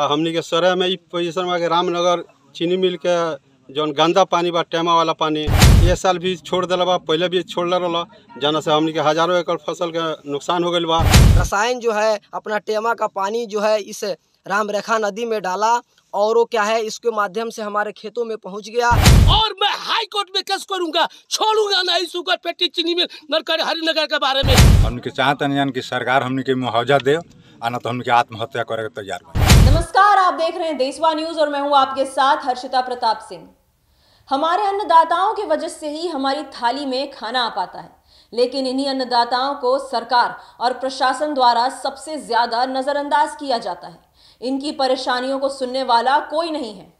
आ हमनी के सरे में पोजिशन में रामनगर चीनी मिल के जौन गंदा पानी बा टेमा वाला पानी ये साल भी छोड़ दिला बा पहले भी छोड़ रहा जाना से हमने के हजारों एकड़ फसल के नुकसान हो गई बा रसायन जो है अपना टेमा का पानी जो है इस रामरेखा नदी में डाला और वो क्या है इसके माध्यम से हमारे खेतों में पहुंच गया और मैं हाई कोर्ट में केस करूंगा छोड़ूंगा ना इस सुगर पेटी चीनी मिल नरकर हरिनगर के बारे में हमने के चाहते नहीं कि सरकार हमने के मुआवजा दे आना तो हमने के आत्महत्या करे तैयार तो देख रहे हैं देशवा न्यूज और मैं हूं आपके साथ हर्षिता प्रताप सिंह हमारे अन्नदाताओं की वजह से ही हमारी थाली में खाना आ पाता है लेकिन इन्हीं अन्नदाताओं को सरकार और प्रशासन द्वारा सबसे ज्यादा नजरअंदाज किया जाता है इनकी परेशानियों को सुनने वाला कोई नहीं है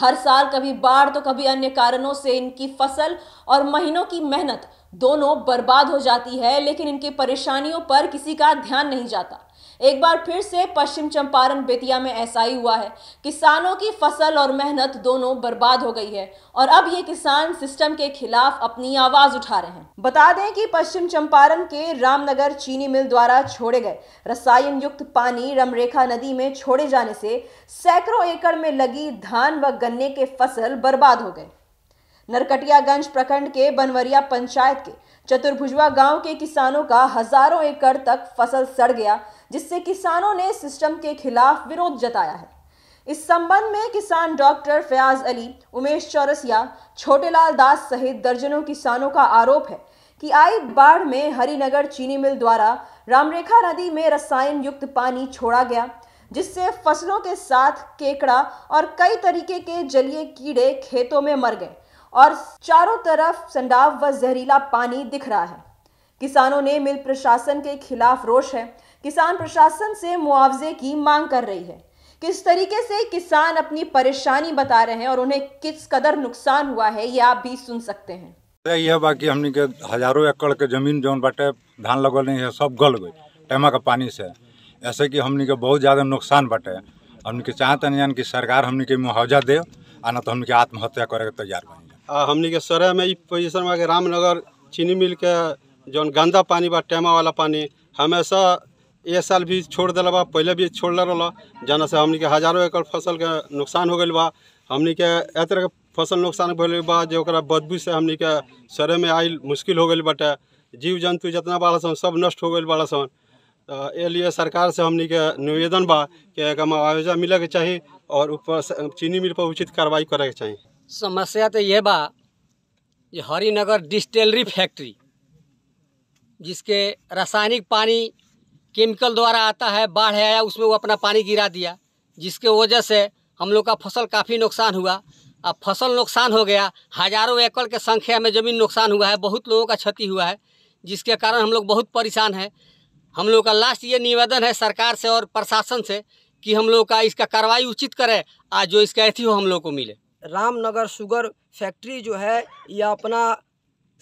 हर साल कभी बाढ़ तो कभी अन्य कारणों से इनकी फसल और महीनों की मेहनत दोनों बर्बाद हो जाती है लेकिन इनकी परेशानियों पर किसी का ध्यान नहीं जाता एक बार फिर से पश्चिम चंपारण बेतिया में ऐसा ही हुआ है किसानों की फसल और मेहनत दोनों बर्बाद हो गई है और अब ये किसान सिस्टम के खिलाफ अपनी आवाज उठा रहे हैं बता दें कि पश्चिम चंपारण के रामनगर चीनी मिल द्वारा छोड़े गए रसायन युक्त पानी रमरेखा नदी में छोड़े जाने से सैकड़ों एकड़ में लगी धान व गन्ने के फसल बर्बाद हो गए नरकटियागंज प्रखंड के बनवरिया पंचायत के चतुर्भुजवा गांव के किसानों का हजारों एकड़ तक फसल सड़ गया जिससे किसानों ने सिस्टम के खिलाफ विरोध जताया है इस संबंध में किसान डॉक्टर फयाज अली उमेश चौरसिया छोटेलाल दास सहित दर्जनों किसानों का आरोप है कि आई बाढ़ में हरिनगर चीनी मिल द्वारा रामरेखा नदी में रसायन युक्त पानी छोड़ा गया जिससे फसलों के साथ केकड़ा और कई तरीके के जलीय कीड़े खेतों में मर गए और चारों तरफ संडाव व जहरीला पानी दिख रहा है किसानों ने मिल प्रशासन के खिलाफ रोष है किसान प्रशासन से मुआवजे की मांग कर रही है किस तरीके से किसान अपनी परेशानी बता रहे हैं और उन्हें किस कदर नुकसान हुआ है ये आप भी सुन सकते हैं तो यह बाकी हमने के हजारों एकड़ के जमीन जो बटे धान लगल नहीं है सब गल गई टाइम का पानी से ऐसे कि हमने के बहुत ज़्यादा नुकसान बटे हमने के चाहते नहीं कि सरकार हमने के मुआवजा दे आना तो हमने के आत्महत्या करे तैयार तैयार बने आ हमने के सरह में पोजिशन में रामनगर चीनी मिल के जौन गंदा पानी बा टेमा वाला पानी हमेशा एक साल भी छोड़ दिल बा पहले भी छोड़ रहा जाना से हमने के हजारों एकड़ फसल के नुकसान हो गए बा हमने के ए तरह के फसल नुकसान भेल बा जो बदबू से हमने के सरे में आयल मुश्किल हो गए बटे जीव जंतु जितना बड़ा सन सब नष्ट हो गए बड़ा सन ये लिए सरकार से हमने के निवेदन बा कि मुआवजा मिले के चाहिए और ऊपर चीनी मिल पर उचित कार्रवाई करे के चाहिए समस्या तो ये बा ये हरिनगर डिस्टिलरी फैक्ट्री जिसके रासायनिक पानी केमिकल द्वारा आता है बाढ़ आया उसमें वो अपना पानी गिरा दिया जिसके वजह से हम लोग का फसल काफ़ी नुकसान हुआ अब फसल नुकसान हो गया हजारों एकड़ के संख्या में ज़मीन नुकसान हुआ है बहुत लोगों का क्षति हुआ है जिसके कारण हम लोग बहुत परेशान हैं हम लोग का लास्ट ये निवेदन है सरकार से और प्रशासन से कि हम लोग का इसका कार्रवाई उचित करें आज जो इसका अथी हो हम लोग को मिले रामनगर शुगर फैक्ट्री जो है यह अपना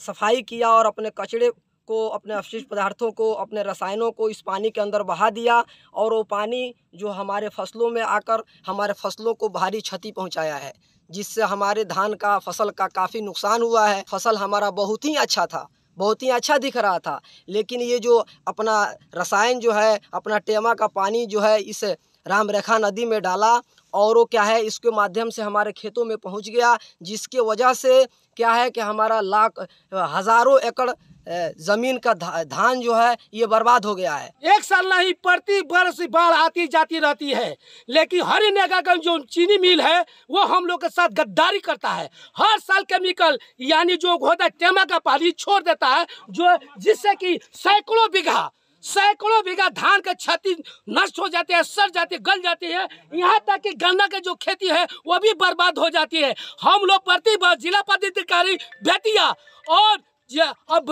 सफाई किया और अपने कचड़े को अपने अवशिष्ट पदार्थों को अपने रसायनों को इस पानी के अंदर बहा दिया और वो पानी जो हमारे फसलों में आकर हमारे फसलों को भारी क्षति पहुंचाया है जिससे हमारे धान का फसल का काफ़ी नुकसान हुआ है फसल हमारा बहुत ही अच्छा था बहुत ही अच्छा दिख रहा था लेकिन ये जो अपना रसायन जो है अपना टेमा का पानी जो है इस राम रेखा नदी में डाला और वो क्या है इसके माध्यम से हमारे खेतों में पहुंच गया जिसके वजह से क्या है कि हमारा लाख हज़ारों एकड़ जमीन का धान जो है ये बर्बाद हो गया है एक साल नहीं प्रति वर्ष बाढ़ आती जाती रहती है लेकिन का जो चीनी मिल है वो हम लोग के साथ गद्दारी करता है हर साल केमिकल यानी जो होता है टेमा का पानी छोड़ देता है जो जिससे कि सैकड़ों बीघा सैकड़ों बीघा धान के क्षति नष्ट हो जाते हैं सड़ जाती है गल जाती है यहाँ तक कि गन्ना की जो खेती है वो भी बर्बाद हो जाती है हम लोग प्रति जिला पदाधिकारी बेतिया और अब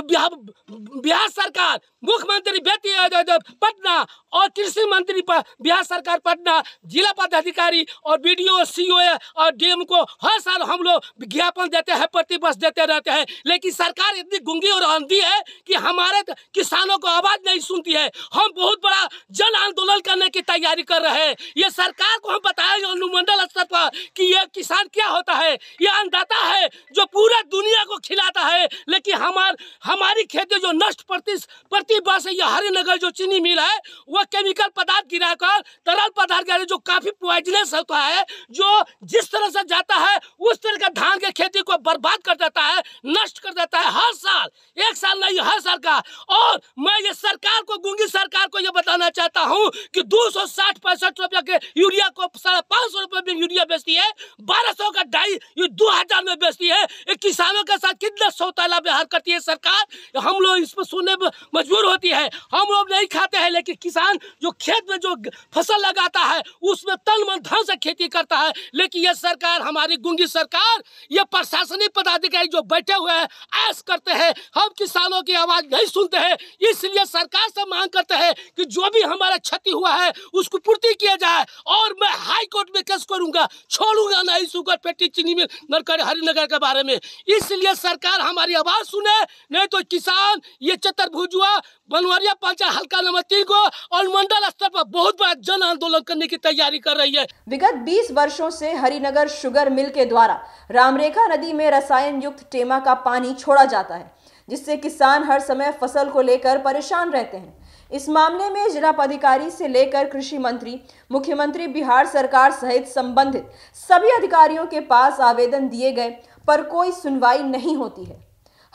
बिहार सरकार मुख्यमंत्री बेटी पटना और कृषि मंत्री बिहार सरकार पटना जिला पदाधिकारी और बी डी ओ सीओ और डी एम को हर साल हम लोग ज्ञापन देते हैं प्रतिवर्ष देते रहते हैं लेकिन सरकार इतनी गुंगी और आंधी है कि हमारे किसानों को आवाज नहीं सुनती है हम बहुत बड़ा जन आंदोलन करने की तैयारी कर रहे हैं ये सरकार को हम बताएंगे अनुमंडल स्तर पर कि ये किसान क्या होता है ये अन्नदाता है खिलाता है लेकिन हमार हमारी खेती जो नष्ट प्रति प्रति वर्ष यह हरिनगर जो चीनी मिल है वह केमिकल पदार्थ गिराकर तरल पदार्थ गिरा जो काफी पॉइजनस होता है जो जिस तरह से जाता है उस तरह का धान के खेती को बर्बाद कर देता है नष्ट कर देता है हर साल एक साल नहीं हर साल का और मैं ये सरकार को गुंगी सरकार को यह बताना चाहता हूँ कि दो सौ के यूरिया को साढ़े पांच सौ रुपये में यूरिया बेचती है बारह सौ का ढाई दो हजार में बेचती है किसानों के साथ यहाँ कितना सौताला बिहार करती है सरकार हम लोग इस पर सुनने में मजबूर होती है हम लोग नहीं खाते हैं लेकिन किसान जो खेत में जो फसल लगाता है उसमें तन मन धन से खेती करता है लेकिन यह सरकार हमारी गुंगी सरकार यह प्रशासनिक पदाधिकारी जो बैठे हुए हैं ऐस करते हैं हम किसानों की आवाज़ नहीं सुनते हैं इसलिए सरकार से मांग करते हैं कि जो भी हमारा क्षति हुआ है उसको पूर्ति किया जाए और कोर्ट में केस करूंगा छोड़ूंगा नहीं सुगर पेटी चीनी मिल नरकर हरिनगर के बारे में इसलिए सरकार हमारी आवाज सुने नहीं तो किसान ये चतर भुजुआ बनवरिया पंचायत हल्का नंबर तीन को और मंडल स्तर पर बहुत बड़ा जन आंदोलन करने की तैयारी कर रही है विगत बीस वर्षो ऐसी हरिनगर शुगर मिल के द्वारा रामरेखा नदी में रसायन युक्त टेमा का पानी छोड़ा जाता है जिससे किसान हर समय फसल को लेकर परेशान रहते हैं इस मामले में जिला पदाधिकारी से लेकर कृषि मंत्री मुख्यमंत्री बिहार सरकार सहित संबंधित सभी अधिकारियों के पास आवेदन दिए गए पर कोई सुनवाई नहीं होती है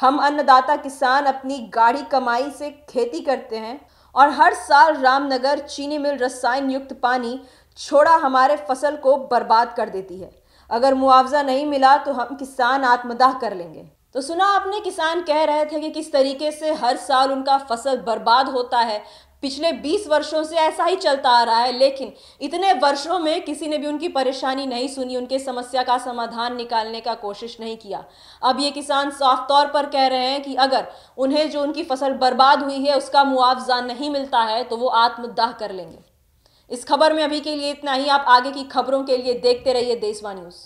हम अन्नदाता किसान अपनी गाढ़ी कमाई से खेती करते हैं और हर साल रामनगर चीनी मिल रसायन युक्त पानी छोड़ा हमारे फसल को बर्बाद कर देती है अगर मुआवजा नहीं मिला तो हम किसान आत्मदाह कर लेंगे तो सुना आपने किसान कह रहे थे कि किस तरीके से हर साल उनका फसल बर्बाद होता है पिछले 20 वर्षों से ऐसा ही चलता आ रहा है लेकिन इतने वर्षों में किसी ने भी उनकी परेशानी नहीं सुनी उनके समस्या का समाधान निकालने का कोशिश नहीं किया अब ये किसान साफ तौर पर कह रहे हैं कि अगर उन्हें जो उनकी फसल बर्बाद हुई है उसका मुआवजा नहीं मिलता है तो वो आत्मदाह कर लेंगे इस खबर में अभी के लिए इतना ही आप आगे की खबरों के लिए देखते रहिए देशवा न्यूज़